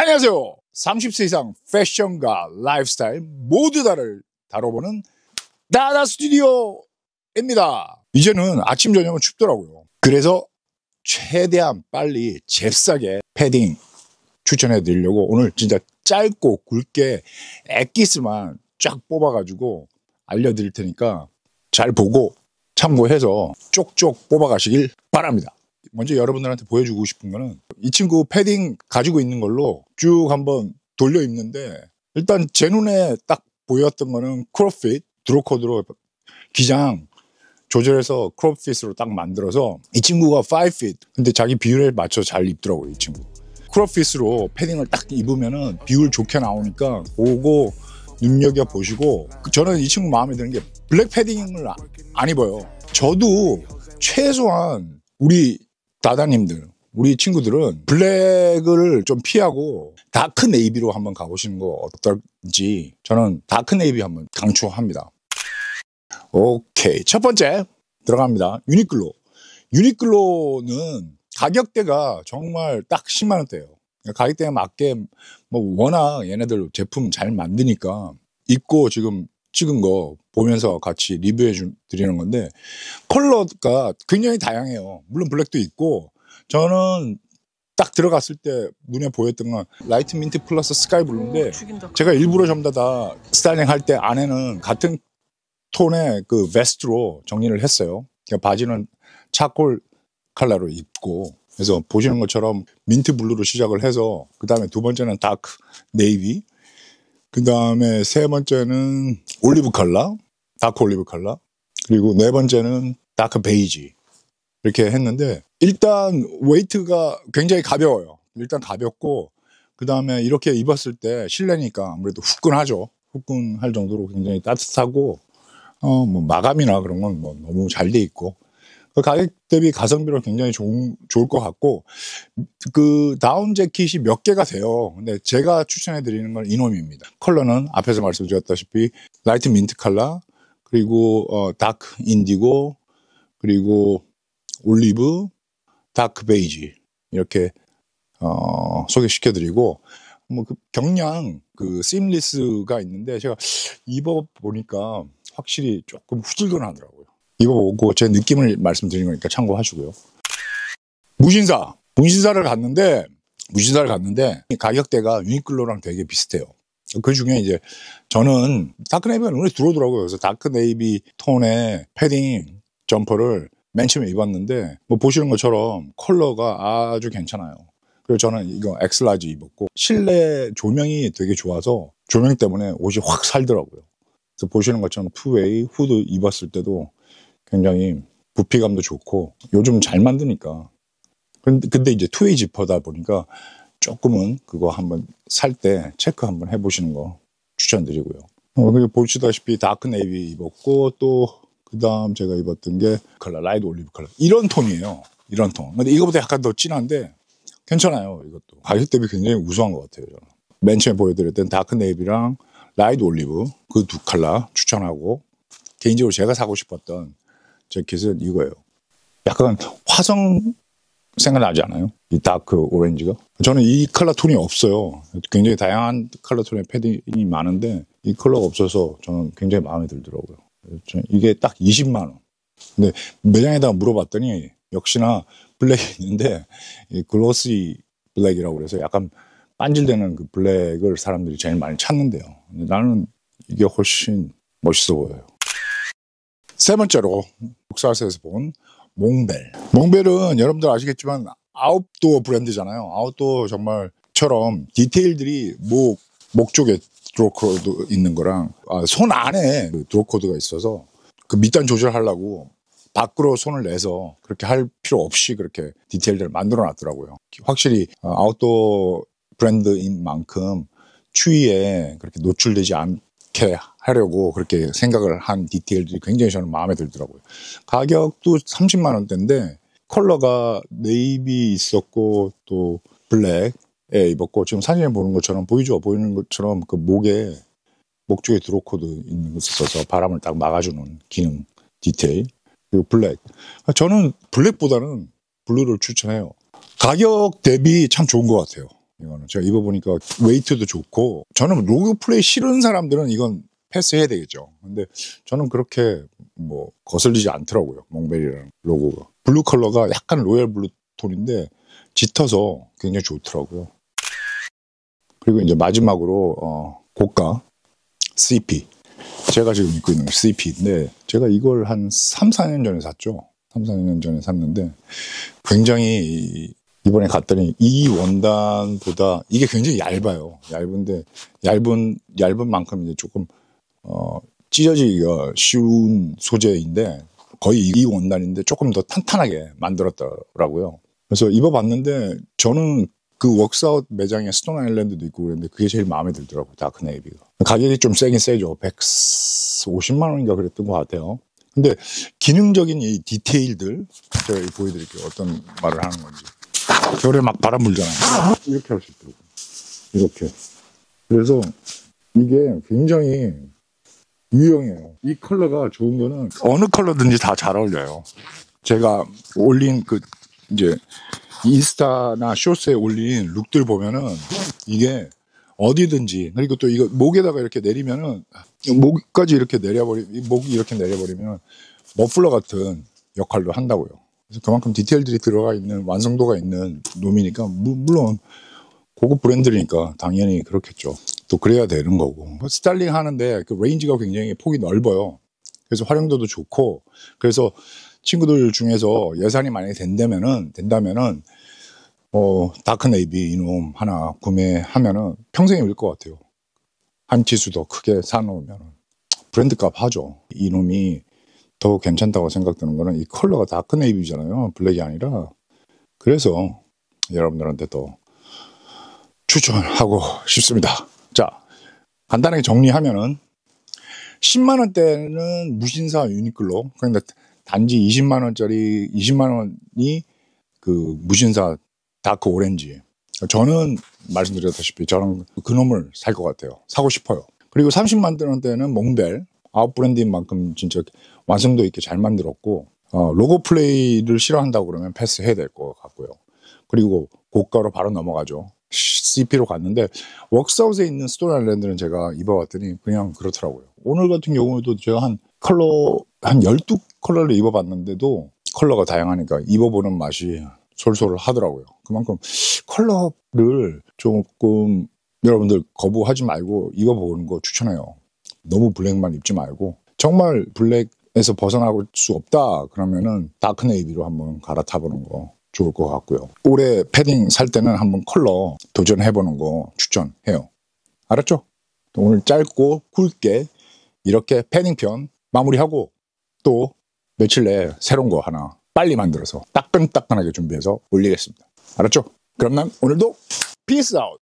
안녕하세요. 30세 이상 패션과 라이프스타일 모두 다를 다뤄보는 다다 스튜디오입니다. 이제는 아침 저녁은 춥더라고요. 그래서 최대한 빨리 잽싸게 패딩 추천해 드리려고 오늘 진짜 짧고 굵게 액기스만 쫙 뽑아가지고 알려드릴 테니까 잘 보고 참고해서 쪽쪽 뽑아가시길 바랍니다. 먼저 여러분들한테 보여주고 싶은 거는 이 친구 패딩 가지고 있는 걸로 쭉 한번 돌려 입는데 일단 제 눈에 딱 보였던 거는 크롭핏 드로코드로 기장 조절해서 크롭핏으로 딱 만들어서 이 친구가 5핏 근데 자기 비율에 맞춰 잘 입더라고요 이 친구 크롭핏으로 패딩을 딱 입으면은 비율 좋게 나오니까 보고 눈여겨보시고 그 저는 이 친구 마음에 드는 게 블랙 패딩을 안 입어요 저도 최소한 우리 다다님들 우리 친구들은 블랙을 좀 피하고 다크 네이비로 한번 가보시는 거 어떨지 저는 다크 네이비 한번 강추합니다. 오케이 첫 번째 들어갑니다. 유니클로 유니클로는 가격대가 정말 딱 10만 원대예요. 가격대에 맞게 뭐 워낙 얘네들 제품 잘 만드니까 입고 지금 찍은 거 보면서 같이 리뷰해 주, 드리는 건데 컬러가 굉장히 다양해요. 물론 블랙도 있고 저는 딱 들어갔을 때 눈에 보였던 건 라이트 민트 플러스 스카이 블루인데 제가 일부러 전부 다 스타일링 할 때 안에는 같은 톤의 그 베스트로 정리를 했어요. 그러니까 바지는 차콜 칼라로 입고 그래서 보시는 것처럼 민트 블루로 시작을 해서 그 다음에 두 번째는 다크 네이비 그 다음에 세 번째는 올리브 컬러, 다크 올리브 컬러. 그리고 네 번째는 다크 베이지. 이렇게 했는데 일단 웨이트가 굉장히 가벼워요. 일단 가볍고 그 다음에 이렇게 입었을 때 실내니까 아무래도 후끈하죠. 후끈할 정도로 굉장히 따뜻하고 어 뭐 마감이나 그런 건 뭐 너무 잘 돼 있고 그 가격 대비 가성비로 굉장히 좋은, 좋을 것 같고 그 다운 재킷이 몇 개가 돼요. 근데 제가 추천해 드리는 건 이놈입니다. 컬러는 앞에서 말씀드렸다시피 라이트 민트 컬러 그리고 어, 다크 인디고 그리고 올리브 다크 베이지 이렇게 어, 소개시켜 드리고 뭐 그 경량 그 심리스가 있는데 제가 입어 보니까 확실히 조금 후질근하더라고요. 이거 보고 제 느낌을 말씀드린 거니까 참고하시고요. 무신사. 무신사를 갔는데, 무신사를 갔는데 가격대가 유니클로랑 되게 비슷해요. 그 중에 이제 저는 다크네이비가 눈에 들어오더라고요. 그래서 다크네이비 톤의 패딩 점퍼를 맨 처음에 입었는데 뭐 보시는 것처럼 컬러가 아주 괜찮아요. 그리고 저는 이거 엑스라지 입었고 실내 조명이 되게 좋아서 조명 때문에 옷이 확 살더라고요. 그래서 보시는 것처럼 투웨이 후드 입었을 때도 굉장히 부피감도 좋고 요즘 잘 만드니까. 근데, 근데 이제 투웨이 지퍼다 보니까 조금은 그거 한번 살 때 체크 한번 해보시는 거 추천드리고요. 어, 그리고 보시다시피 다크 네이비 입었고 또 그다음 제가 입었던 게 컬러 라이트 올리브 컬러 이런 톤이에요. 이런 톤. 근데 이거보다 약간 더 진한데 괜찮아요. 이것도 가격 대비 굉장히 우수한 것 같아요. 저는. 맨 처음에 보여드렸던 다크 네이비랑 라이트 올리브 그 두 컬러 추천하고 개인적으로 제가 사고 싶었던 재킷은 이거예요. 약간 화성 생각나지 않아요? 이 다크 오렌지가? 저는 이 컬러 톤이 없어요. 굉장히 다양한 컬러 톤의 패딩이 많은데 이 컬러가 없어서 저는 굉장히 마음에 들더라고요. 이게 딱 20만 원. 근데 매장에다 가 물어봤더니 역시나 블랙이 있는데 이 글로시 블랙이라고 그래서 약간 반질되는 그 블랙을 사람들이 제일 많이 찾는데요. 나는 이게 훨씬 멋있어 보여요. 세 번째로 북사스에서 본 몽벨. 몽벨은 여러분들 아시겠지만 아웃도어 브랜드잖아요. 아웃도어 정말처럼 디테일들이 목, 목 쪽에 드로커도 있는 거랑 아, 손 안에 그 드로커드가 있어서 그 밑단 조절하려고 밖으로 손을 내서 그렇게 할 필요 없이 그렇게 디테일들을 만들어 놨더라고요. 확실히 어, 아웃도어 브랜드인 만큼 추위에 그렇게 노출되지 않, 이렇게 하려고 그렇게 생각을 한 디테일들이 굉장히 저는 마음에 들더라고요. 가격도 30만 원대인데 컬러가 네이비 있었고 또 블랙 예, 입었고 지금 사진에 보는 것처럼 보이죠? 보이는 것처럼 그 목에 목 쪽에 드로코드 있는 것에 있어서 바람을 딱 막아주는 기능 디테일 그리고 블랙 저는 블랙보다는 블루를 추천해요 가격 대비 참 좋은 것 같아요 이거는 제가 입어보니까 웨이트도 좋고 저는 로그 플레이 싫은 사람들은 이건 패스해야 되겠죠. 근데 저는 그렇게 뭐 거슬리지 않더라고요. 몽베리라는 로고가. 블루 컬러가 약간 로얄 블루 톤인데 짙어서 굉장히 좋더라고요. 그리고 이제 마지막으로 어, 고가 CP. 제가 지금 입고 있는 CP인데 제가 이걸 한 3, 4년 전에 샀죠. 3, 4년 전에 샀는데 굉장히 이번에 갔더니 이 원단보다 이게 굉장히 얇아요. 얇은데 얇은 얇은 만큼 이제 조금 어 찢어지기가 쉬운 소재인데 거의 이 원단인데 조금 더 탄탄하게 만들었더라고요. 그래서 입어봤는데 저는 그 웍스아웃 매장에 스톤 아일랜드도 있고 그랬는데 그게 제일 마음에 들더라고요. 다크네이비가. 그 가격이 좀 세긴 세죠. 150만 원인가 그랬던 것 같아요. 근데 기능적인 이 디테일들 제가 보여드릴게요. 어떤 말을 하는 건지. 겨울에 막 바람 불잖아요. 이렇게 할 수 있더라고. 이렇게. 그래서 이게 굉장히 유용해요이 컬러가 좋은 거는 어느 컬러든지 다 잘 어울려요. 제가 올린 그 이제 인스타나 쇼스에 올린 룩들 보면은 이게 어디든지 그리고 또 이거 목에다가 이렇게 내리면은 목까지 이렇게 내려버리 목이 이렇게 내려버리면 머플러 같은 역할도 한다고요. 그래서 그만큼 디테일들이 들어가 있는 완성도가 있는 놈이니까 물론 고급 브랜드니까 당연히 그렇겠죠. 또 그래야 되는 거고 스타일링 하는데 그 레인지가 굉장히 폭이 넓어요. 그래서 활용도도 좋고 그래서 친구들 중에서 예산이 만약에 된다면은 된다면은 어 다크 네이비 이놈 하나 구매하면은 평생에 올것 같아요. 한치수더 크게 사놓으면 브랜드값 하죠. 이놈이 더 괜찮다고 생각되는 거는 이 컬러가 다크 네이비잖아요. 블랙이 아니라. 그래서 여러분들한테 또 추천하고 싶습니다. 자, 간단하게 정리하면은 10만 원대는 무신사 유니클로 그런데 그러니까 단지 20만 원짜리 20만 원이 그 무신사 다크 오렌지. 저는 말씀드렸다시피 저는 그놈을 살 것 같아요. 사고 싶어요. 그리고 30만 원대는 몽델 아웃 브랜드인 만큼 진짜 완성도 있게 잘 만들었고 어, 로고 플레이를 싫어한다고 그러면 패스해야 될 것 같고요. 그리고 고가로 바로 넘어가죠. CP로 갔는데 웍스아웃에 있는 스톤 아일랜드는 제가 입어봤더니 그냥 그렇더라고요. 오늘 같은 경우에도 제가 한 컬러 한 12컬러를 입어봤는데도 컬러가 다양하니까 입어보는 맛이 솔솔하더라고요. 그만큼 컬러를 조금 여러분들 거부하지 말고 입어보는 거 추천해요. 너무 블랙만 입지 말고 정말 블랙에서 벗어나고 수 없다 그러면은 다크 네이비로 한번 갈아타보는 거 좋을 것 같고요. 올해 패딩 살 때는 한번 컬러 도전해보는 거 추천해요. 알았죠? 오늘 짧고 굵게 이렇게 패딩편 마무리하고 또 며칠 내에 새로운 거 하나 빨리 만들어서 따끈따끈하게 준비해서 올리겠습니다. 알았죠? 그럼 난 오늘도 피스아웃!